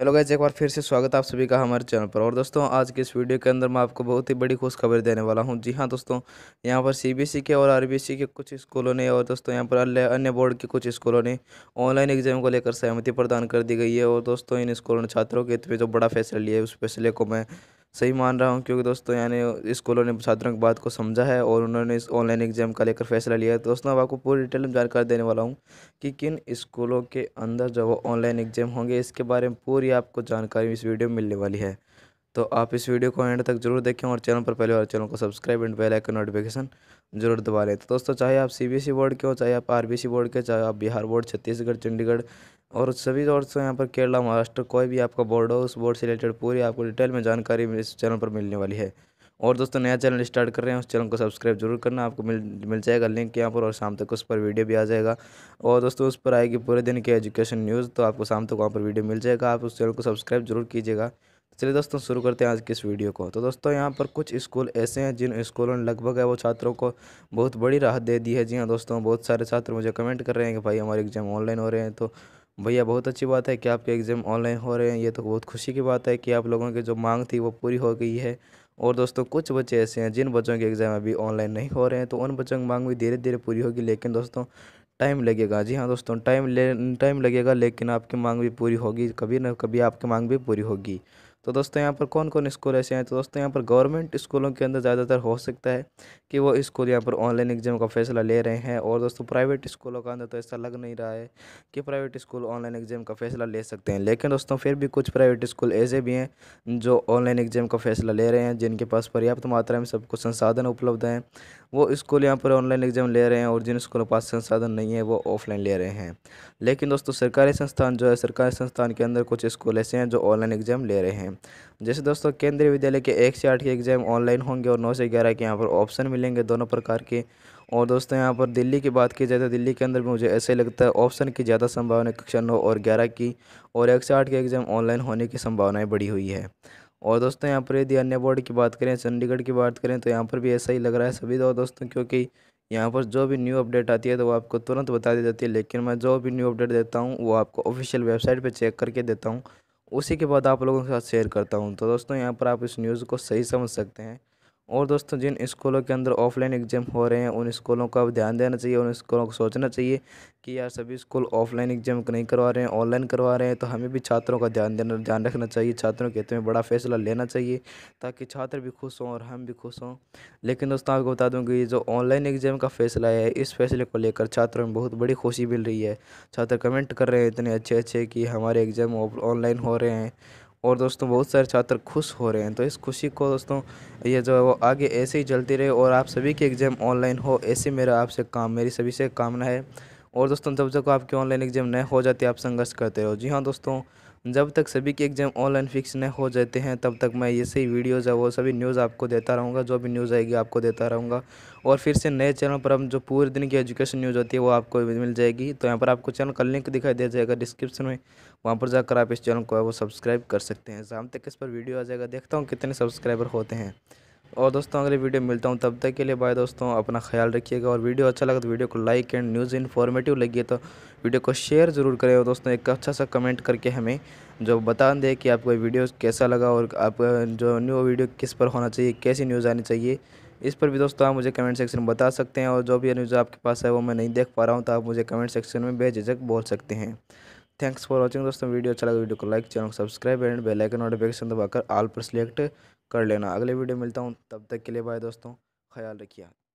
hello guys एक बार फिर से स्वागत आप सभी का हमारे चैनल पर और दोस्तों आज के इस वीडियो के अंदर मैं आपको बहुत ही बड़ी खुशखबरी देने वाला हूं जी हां दोस्तों यहां पर सीबीएसई e के और आरबीएसई e के कुछ स्कूलों ने और दोस्तों यहां पर अन्य बोर्ड के कुछ स्कूलों ने ऑनलाइन एग्जाम को लेकर सहमति प्रदान कर दी गई है और दोस्तों इन स्कूलों ने छात्रों के हित में जो बड़ा फैसला लिया है उस फैसले को मैं सही मान रहा हूँ क्योंकि दोस्तों यानी स्कूलों ने छात्रों की बात को समझा है और उन्होंने इस ऑनलाइन एग्जाम का लेकर फैसला लिया है तो दोस्तों अब आपको पूरी डिटेल में जानकारी देने वाला हूँ कि किन स्कूलों के अंदर जो वो ऑनलाइन एग्जाम होंगे इसके बारे में पूरी आपको जानकारी इस वीडियो में मिलने वाली है तो आप इस वीडियो को एंड तक जरूर देखें और चैनल पर पहले बार चैनल को subscribe and bell icon notification जरूर दबा लें तो दोस्तों चाहे आप सीबीएसई बोर्ड e के हो चाहे आप आरबीसी बोर्ड के चाहे आप बिहार बोर्ड छत्तीसगढ़ चंडीगढ़ और सभी और यहाँ पर केरला महाराष्ट्र कोई भी आपका बोर्ड हो उस बोर्ड से रिलेटेड पूरी आपको डिटेल में जानकारी इस चैनल पर मिलने वाली है और दोस्तों नया चैनल स्टार्ट कर रहे हैं उस चैनल को सब्सक्राइब जरूर करना आपको मिल मिल जाएगा लिंक यहाँ पर और शाम तक उस पर वीडियो भी आ जाएगा और दोस्तों उस पर आएगी पूरे दिन की एजुकेशन न्यूज़ तो आपको शाम तक वहाँ पर वीडियो मिल जाएगा आप उस चैनल को सब्सक्राइब जरूर कीजिएगा चलिए दोस्तों शुरू करते हैं आज की इस वीडियो को तो दोस्तों यहाँ पर कुछ स्कूल ऐसे हैं जिन स्कूलों ने लगभग है वो छात्रों को बहुत बड़ी राहत दे दी है जी हाँ दोस्तों बहुत सारे छात्र मुझे कमेंट कर रहे हैं कि भाई हमारे एग्ज़ाम ऑनलाइन हो रहे हैं तो भैया बहुत अच्छी बात है कि आपके एग्ज़ाम ऑनलाइन हो रहे हैं ये तो बहुत खुशी की बात है कि आप लोगों की जो मांग थी वो पूरी हो गई है और दोस्तों कुछ बच्चे ऐसे हैं जिन बच्चों के एग्ज़ाम अभी ऑनलाइन नहीं हो रहे हैं तो उन बच्चों की मांग भी धीरे धीरे पूरी होगी लेकिन दोस्तों टाइम लगेगा जी हाँ दोस्तों टाइम ले टाइम लगेगा लेकिन आपकी मांग भी पूरी होगी कभी ना कभी आपकी मांग भी पूरी होगी तो दोस्तों यहाँ पर कौन कौन स्कूल ऐसे हैं तो दोस्तों यहाँ पर गवर्नमेंट स्कूलों के अंदर ज़्यादातर हो सकता है कि वो स्कूल यहाँ पर ऑनलाइन एग्जाम का फैसला ले रहे हैं और दोस्तों प्राइवेट स्कूलों का अंदर तो ऐसा लग नहीं रहा है कि प्राइवेट स्कूल ऑनलाइन एग्जाम का फैसला ले सकते हैं लेकिन दोस्तों फिर भी कुछ प्राइवेट स्कूल ऐसे भी हैं जो ऑनलाइन एग्जाम का फैसला ले रहे हैं जिनके पास पर्याप्त मात्रा में सबको संसाधन उपलब्ध हैं वो स्कूल यहाँ पर ऑनलाइन एग्ज़ाम ले रहे हैं और जिन स्कूलों के पास संसाधन नहीं है वो ऑफलाइन ले रहे हैं लेकिन दोस्तों सरकारी संस्थान जो है सरकारी संस्थान के अंदर कुछ स्कूल ऐसे हैं जो ऑनलाइन एग्ज़ाम ले रहे हैं जैसे दोस्तों केंद्रीय विद्यालय के एक से आठ के एग्ज़ाम ऑनलाइन होंगे और नौ से ग्यारह के यहाँ पर ऑप्शन मिलेंगे दोनों प्रकार के और दोस्तों यहाँ पर दिल्ली की बात की जाए तो दिल्ली के अंदर भी मुझे ऐसे लगता है ऑप्शन की ज़्यादा संभावना कक्षा नौ और ग्यारह की और एक से आठ के एग्ज़ाम ऑनलाइन होने की संभावनाएँ बढ़ी हुई है और दोस्तों यहाँ पर यदि अन्य बोर्ड की बात करें चंडीगढ़ की बात करें तो यहाँ पर भी ऐसा ही लग रहा है सभी दोस्तों क्योंकि यहाँ पर जो भी न्यू अपडेट आती है तो वो आपको तुरंत बता दी जाती है लेकिन मैं जो भी न्यू अपडेट देता हूँ वो आपको ऑफिशियल वेबसाइट पर चेक करके देता हूँ उसी के बाद आप लोगों के साथ शेयर करता हूँ तो दोस्तों यहाँ पर आप इस न्यूज़ को सही समझ सकते हैं और दोस्तों जिन स्कूलों के अंदर ऑफलाइन एग्ज़ाम हो रहे हैं उन स्कूलों का ध्यान देना चाहिए उन स्कूलों को सोचना चाहिए कि यार सभी स्कूल ऑफलाइन एग्ज़ाम नहीं करवा रहे हैं ऑनलाइन करवा रहे हैं तो हमें भी छात्रों का ध्यान देना ध्यान रखना चाहिए छात्रों के हित में बड़ा फैसला लेना चाहिए ताकि छात्र भी खुश हों और हम भी खुश हों लेकिन दोस्तों आपको बता दूँ कि जो ऑनलाइन एग्ज़ाम का फैसला है इस फैसले को लेकर छात्रों में बहुत बड़ी खुशी मिल रही है छात्र कमेंट कर रहे हैं इतने अच्छे अच्छे कि हमारे एग्ज़ाम ऑनलाइन हो रहे हैं और दोस्तों बहुत सारे छात्र खुश हो रहे हैं तो इस खुशी को दोस्तों ये जो है वो आगे ऐसे ही चलती रहे और आप सभी के एग्ज़ाम ऑनलाइन हो ऐसे मेरा आपसे काम मेरी सभी से कामना है और दोस्तों जब जब आपकी ऑनलाइन एग्ज़ाम नहीं हो जाती आप संघर्ष करते रहो जी हाँ दोस्तों जब तक सभी के एग्ज़ाम ऑनलाइन फिक्स न हो जाते हैं तब तक मैं ये सही वीडियोज़ है वो सभी न्यूज़ आपको देता रहूँगा जो भी न्यूज़ आएगी आपको देता रहूँगा और फिर से नए चैनल पर हम जो पूरे दिन की एजुकेशन न्यूज़ होती है वो आपको मिल जाएगी तो यहाँ पर आपको चैनल का लिंक दिखाई दे जाएगा डिस्क्रिप्शन में वहाँ पर जाकर आप इस चैनल को वो सब्सक्राइब कर सकते हैं शाम तक इस पर वीडियो आ जाएगा देखता हूँ कितने सब्सक्राइबर होते हैं और दोस्तों अगले वीडियो मिलता हूँ तब तक के लिए बाय दोस्तों अपना ख्याल रखिएगा और वीडियो अच्छा लगा तो वीडियो को लाइक एंड न्यूज़ इन्फॉर्मेटिव लगी तो वीडियो को शेयर ज़रूर करें और दोस्तों एक अच्छा सा कमेंट करके हमें जो बता दें कि आपको वीडियो कैसा लगा और आप जो न्यू वीडियो किस पर होना चाहिए कैसी न्यूज़ आनी चाहिए इस पर भी दोस्तों आप मुझे कमेंट सेक्शन में बता सकते हैं और जो भी न्यूज़ आपके पास है वो मैं नहीं देख पा रहा हूँ तो आप मुझे कमेंट सेक्शन में बेझिझक बोल सकते हैं थैंक्स फॉर वॉचिंग दोस्तों वीडियो अच्छा लगा तो वीडियो को लाइक चैनल को subscribe and bell icon notification दबाकर ऑल पर सिलेक्ट कर लेना अगले वीडियो मिलता हूँ तब तक के लिए बाय दोस्तों ख्याल रखिए